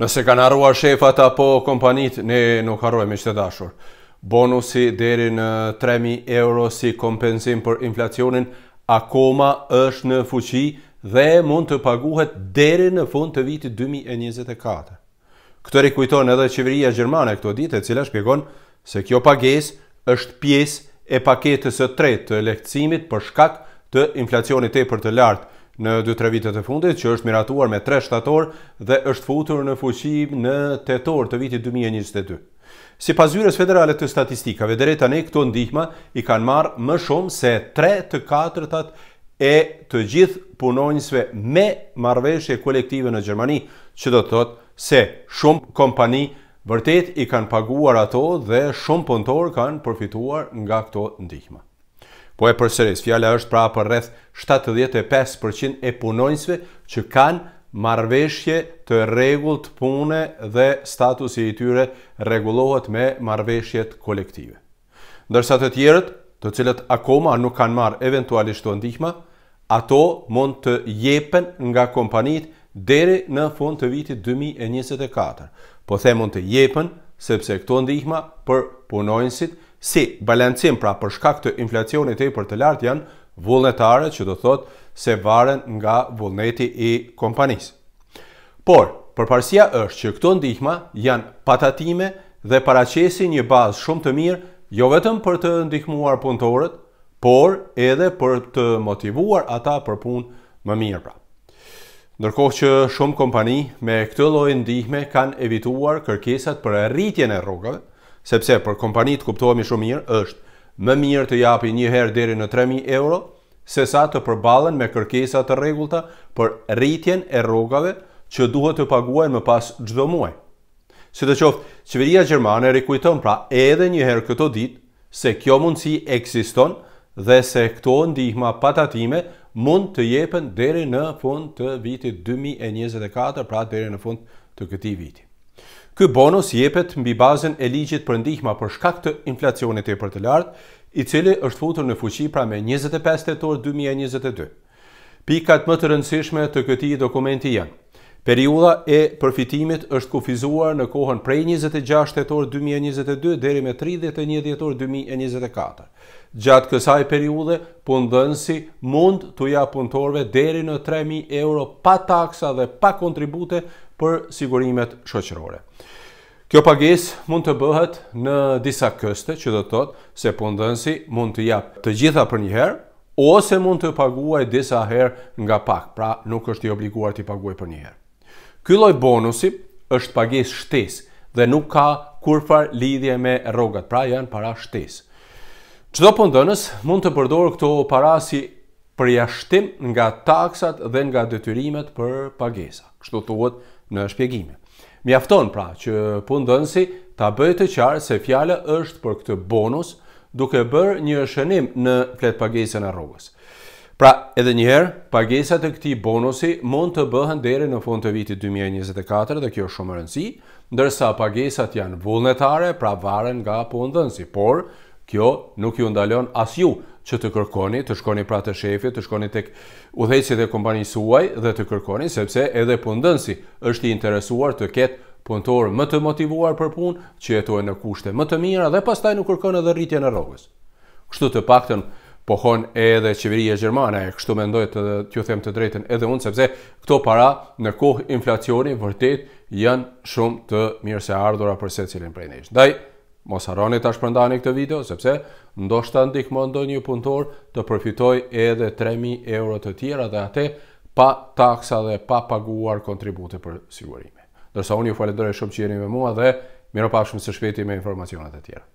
Nëse kanë arruar shefat apo kompanit, ne nuk arruajmë që të dashur. Bonusi deri në 3.000 euro si kompensim për inflacionin akoma është në fuqi dhe mund të paguhet deri në fund të vitit 2024. Këtë rikujton edhe qeveria Gjermane këto ditë e cila shpjegon se kjo pages është pies e paketës të tret të lehtësimit për shkak të inflacionit e për të lartë në 2-3 vitet e fundit, që është miratuar me 3 shtator dhe është futur në fuqi në tetor të vitit 2022. Si pas zyres federale të statistikave, dhe e këto ndihma i kanë marë më shumë se 3 të 4 tatë e të gjithë punonjësve me marveshje kolektive në Gjermani, që do të thotë se shumë kompani vërtet i kanë paguar ato dhe shumë pëntor kanë përfituar nga këto ndihma. Po e përseris, fjala është pra për rreth 75% e punojnësve që kanë marveshje të regull të pune dhe status i tyre regulohet me marveshjet kolektive. Ndërsa të tjerët, të cilët akoma nuk kanë marë eventualisht të ndihma, ato mund të jepen nga kompanit deri në fund të vitit 2024. Po the mund të jepen, sepse këto ndihma për punojnësit, Si balancim pra për shkak të inflacionit të për të lartë janë vullnetare që do thotë se varen nga vullneti i kompanisë. Por, përparësia është që këto ndihma janë patatime dhe paraqesin një bazë shumë të mirë, jo vetëm për të ndihmuar punëtorët, por edhe për të motivuar ata për punë më mirë pra. Ndërkohë që shumë kompani me këtë lloj ndihme kanë evituar kërkesat për rritjen e rrogave, sepse për kompanitë kuptohemi shumë mirë është më mirë të japi një herë deri në 3000 euro sesa të përballen me kërkesa të rregullta për rritjen e rrogave që duhet të paguajnë më pas çdo muaj. Sidoqoftë, Qeveria Gjermane rikujton pra edhe një herë këto ditë se kjo mundsi ekziston dhe se këto ndihma patatime mund të jepen deri në fund të vitit 2024, pra deri në fund të këtij viti. Ky bonus jepet mbi bazën e ligjit për ndihmë për shkak të inflacionit të për të lartë, i cili është futur në fuqi pra me 25 tetor 2022. Pikat më të rëndësishme të këtij dokumenti janë: Periudha e përfitimit është kufizuar në kohën prej 26 tetor 2022 deri me 31 tetor 2024. Gjatë kësaj periudhe punëdhënësi mund të japë punëtorëve deri në 3000 euro pa taksa dhe pa kontribute për sigurimet shoqërore. Kjo pages mund të bëhet në disa këste që do të thotë se pëndënësi mund të japë të gjitha për një herë ose mund të paguaj disa herë nga pak, pra nuk është i obliguar të i paguaj për një herë. Ky lloj bonusi është pages shtesë dhe nuk ka kurfar lidhje me rrogat, pra janë para shtesë. Çdo pëndënës mund të përdorë këto para si përjashtim nga taksat dhe nga detyrimet për pagesa. Kështu thuhet në shpjegime. Mjafton pra që pundënësi ta bëjë të qarë se fjala është për këtë bonus duke bërë një shënim në fletë pagesën e rogës. Pra, edhe njëherë, pagesat e këti bonusi mund të bëhen deri në fund të vitit 2024 dhe kjo shumë rëndësi, ndërsa pagesat janë vullnetare, pra varen nga pundënësi, por kjo nuk ju ndalon as ju, që të kërkoni, të shkoni pra të shefit, të shkoni tek udhëheqësit e kompanisë suaj dhe të kërkoni sepse edhe pëndënësi është i interesuar të ketë punëtor më të motivuar për punë, që jetojnë në kushte më të mira dhe pastaj nuk kërkon edhe rritje në rogës. Kështu të paktën pohon edhe qeveria gjermane, e kështu mendoj të t'ju them të drejtën edhe unë sepse këto para në kohë inflacioni vërtet janë shumë të mirë se ardhura për secilin prej nesh. Ndaj, mos harroni ta shpërndani këtë video sepse ndoshta ndihmon ndonjë punëtor të përfitojë edhe 3000 euro të tjera dhe atë pa taksa dhe pa paguar kontribute për sigurime. Dërsa unë ju falenderoj shumë që jeni me mua dhe miropafshëm së shpejti me informacionat e tjera.